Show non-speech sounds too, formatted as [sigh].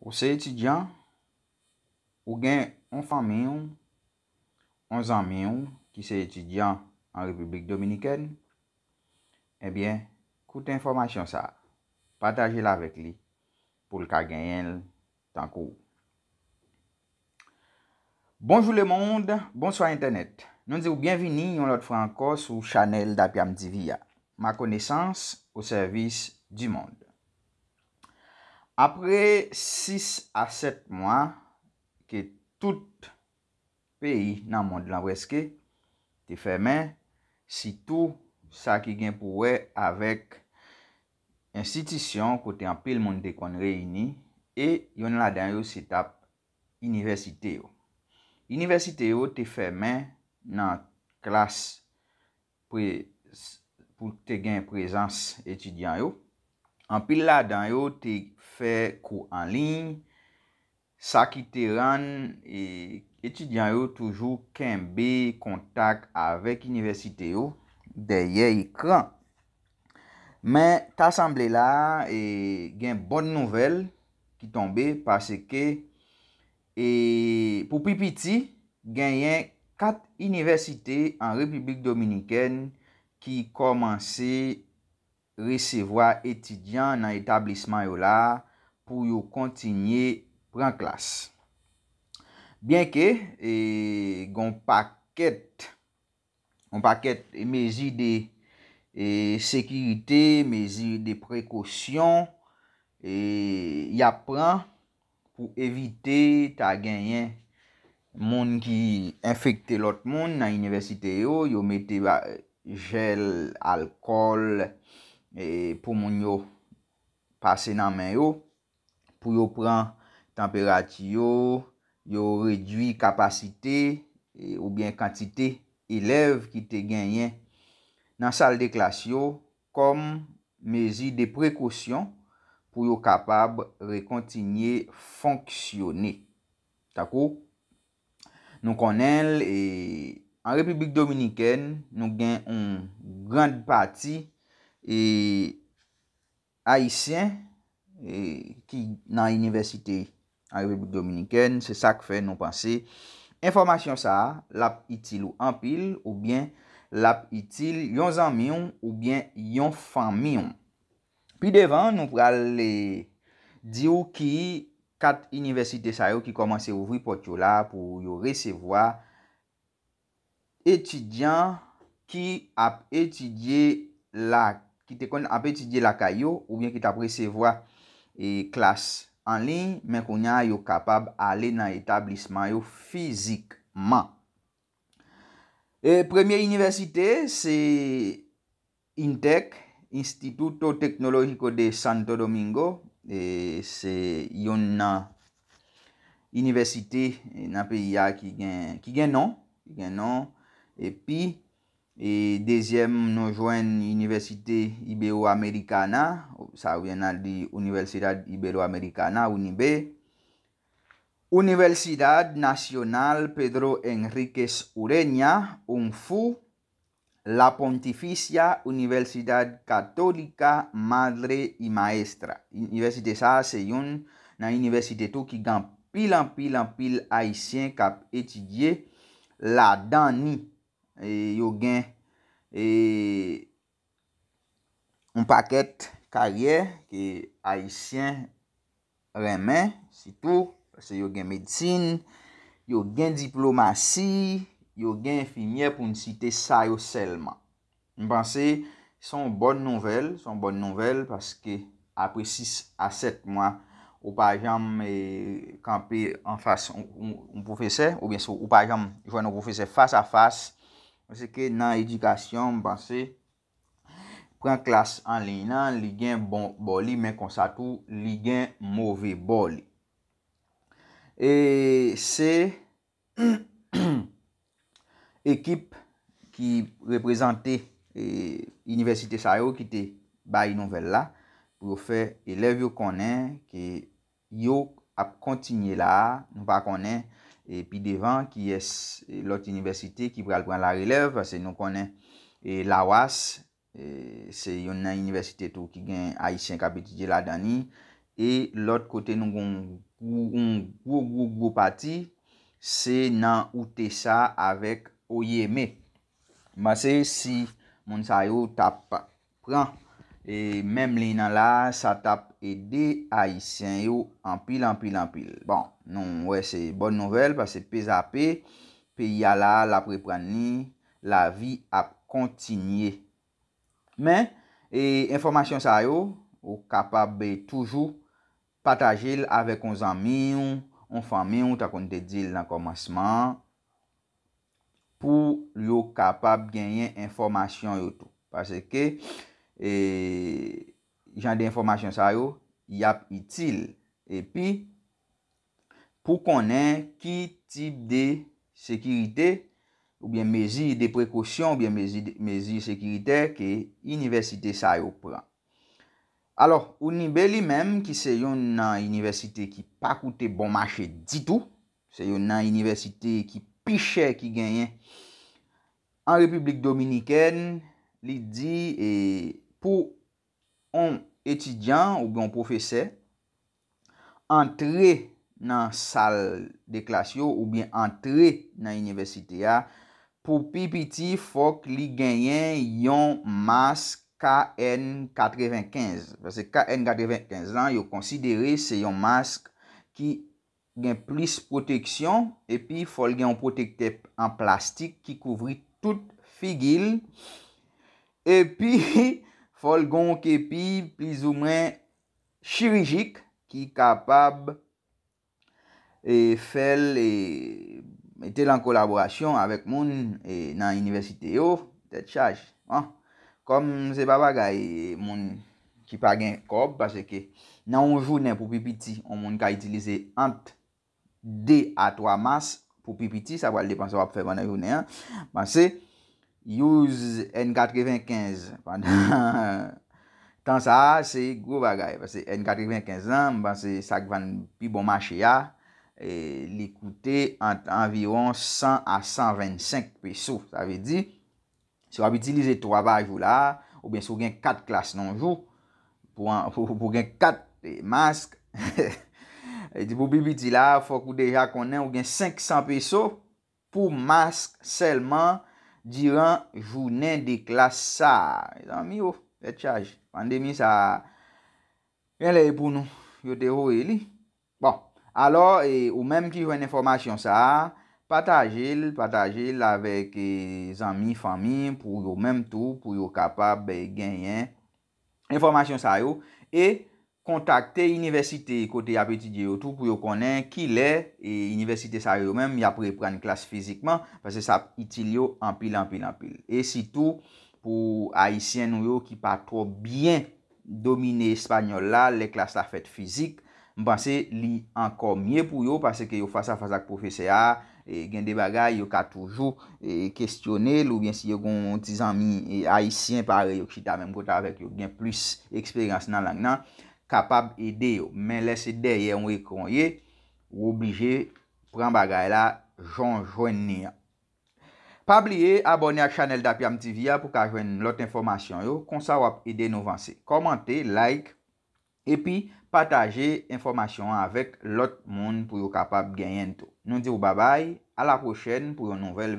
Ou se etidyan, ou gen yon famen yon, yon zanmen yon ki se etidyan an Republik Dominiken, eh ebyen, koute informasyon sa, pataje la vek li pou lka genyen tan kou. Bonjou le monde, bonsoy internet. Non ze ou bienvini yon lot frankos ou chanel da Piam Divia. Ma konesans ou servis di monde. Apre 6 a 7 mwa, ke tout peyi nan moun de l'anweske, te fèmen, si tou sa ki gen pouwe avèk institisyon kote anpe l moun de kon reyini, e yon la den yo setap universite yo. Universite yo te fèmen nan klas pou te gen prezans etidyan yo. Anpil la dan yo te fè kou anling, sa ki te ran, e etudyan yo toujou kenbe kontak avèk universite yo, deye yè yikran. Men, ta asamble la, e gen bon nouvel ki tombe, pase ke, e pou pipiti, gen yè kat universite an Republik Dominikèn ki komanse anpil, resevoa etidyan nan etablisman yo la pou yo kontinye pran klas. Bien ke, gon paket, gon paket mezi de sekirite, mezi de prekosyon, ya pran pou evite ta genyen moun ki infekte lot moun nan inyvesite yo, yo meti gel, alkol, E pou moun yo pase nan men yo pou yo pran temperati yo yo redwi kapasite e ou bien kantite elev ki te genyen nan sal de klas yo kom mezi de prekosyon pou yo kapab re kontinye fonksyonne takou nou konel an e, Republik Dominiken nou gen yon grande pati E ayisyen e, ki nan universite aywe bout Dominiken se sak fe nou panse informasyon sa la ap itil ou anpil ou bien la ap itil yon zanmion ou bien yon fanmion pi devan nou pral le di ou ki kat universite sa yo ki komanse ou vri pot yo la pou yo resevoa etidyan ki ap etidye la ki te kon apetidye lakay yo ou bien ki ta presevwa e, klas anlin, men kon ya yo kapab ale nan etablisman yo fizikman. E, premier universite se Intek, Instituto Teknologiko de Santo Domingo, e, se yon nan universite nan piya ki gen non, epi, E dezyem nou jwen Universite Ibero-Amerikana, sa ou vyen nan di Universidade Ibero-Amerikana, Unibé. Universidade Nasional Pedro Henriquez Ureña, Unfu, La Pontificia, Universidade Katolika, Madre y Maestra. Universite sa se yon nan Universite tou ki gan pil an pil an pil haisyen kap etidye la dani. E yo gen e, un paket karyer ki ayisyen remen, si tou. Yo gen medsine, yo gen diplomasi, yo gen finye pou nsite sa yo selman. Mpansi, son bon nouvel, son bon nouvel, paske apre 6 a 7 mwan, ou pajam e, kanpe an fasyon mprofese, ou pajam jwene mprofese fasyon fasyon, Mwen seke nan edikasyon, mwen panse, pran klas an lina, li gen bon boli, men konsa tou, li gen mouve boli. E se [clears throat] ekip ki reprezenti e, Universite Saryo ki te bayi nouvel la, pou yo fe elev yo konen, ki yo ap kontinye la, nou pa konen, E pi devan, ki es lot universite ki pral pran la relev, se nou konen e Lawas, e se yon nan universite tou ki gen Aisyen Kabeti Djeladani. E lot kote nou goun goun goun goun goun goun pati, se nan Utesha avèk Oyeme. Mase, si moun sa yo tap pran. E menm li nan la, sa tap ede ayisyen yo anpil, anpil, anpil. Bon, nou, wè, se bon nouvel, pas se pe zape, pe ya la, la prepran li, la vi ap kontinye. Men, e informasyon sa yo, ou kapab be toujou patajil avek on zanmi yon, on fami yon, takon de dil nan komanseman, pou lou kapab genyen informasyon yo tou. Pas se ke... E, jan de informasyon sa yo, yap itil. E pi, pou konen ki tip de sekirite, ou bien mezi de prekosyon, ou bien mezi de sekirite, ki inivesite sa yo pran. Alors, ou nibe li mem ki se yon nan inivesite ki pa koute bon mache ditou, se yon nan inivesite ki pi chè ki genyen, an Republik Dominiken li di e pou yon etidyan ou yon profese, entre nan sal de klas yo ou bien entre nan yon universite ya, pou pi piti fok li genyen yon mask KN95. Kase KN95 lan yo konsidere se yon mask ki gen plis proteksyon, epi fol gen yon proteksyon an plastik ki kouvri tout figil, epi... [laughs] fol gon kepi plis ou men chirijik ki kapab e fel e, ete lan kolaborasyon avek moun e, nan universite yo, tet chaj. Kom se ba bagay e, moun ki pa gen kob, base ke nan ou jounen pou pipiti, moun ka itilize ant de a 3 mas pou pipiti, sa wale depan sa wap fe vana jounen, base ke, use N95 pandan tan sa, se gro bagay N95 nan, ban se sak van pi bon mache ya li koute ant anviron 100 a 125 peso sa ve di se wap itilize 3 baj ou la [laughs] ou bensou gen 4 klas non jou pou gen 4 mask pou bibiti la fok ou deja konen ou gen 500 peso pou mask selman diran jounen de klas sa. E zan mi yo. Let's oh, charge. Pandemi sa. Yen le yi pou nou. Yo te yo e li. Bon. Alo, ou menm ki yo en informasyon sa, patajil, patajil, avek zan mi, fami, pou yo menm tou, pou yo kapab, be genyen, informasyon sa yo. E, e, kontakte universite kote apetidye yo tou pou yo konen kilè e universite sa yo menm ya prepran klas fizikman pase sa itil yo anpil, anpil, anpil. E sitou pou Haitien nou yo ki pa tro bien domine Espanyol la le klas la fet fizik, mpase li ankor mye pou yo pase ke yo fasa fasa k profesea e gen de bagay yo ka toujou e kestyonel ou bien si yo kon tizanmi e Haitien pare yo ki ta menm kota avek yo gen plus eksperyans nan lang nan kapab ide yo. Men lese deye yon we konye, w oblije pran bagay la, jon jwen niyan. Pabliye, abone a chanel da Piam TV pou ka jwen lot informasyon yo, konsa wap ide nou vansi. Komante, like, epi, pataje informasyon avek lot moun pou yo kapab genyen to. Nou di ou babay, a la pochene pou yo nouvel video.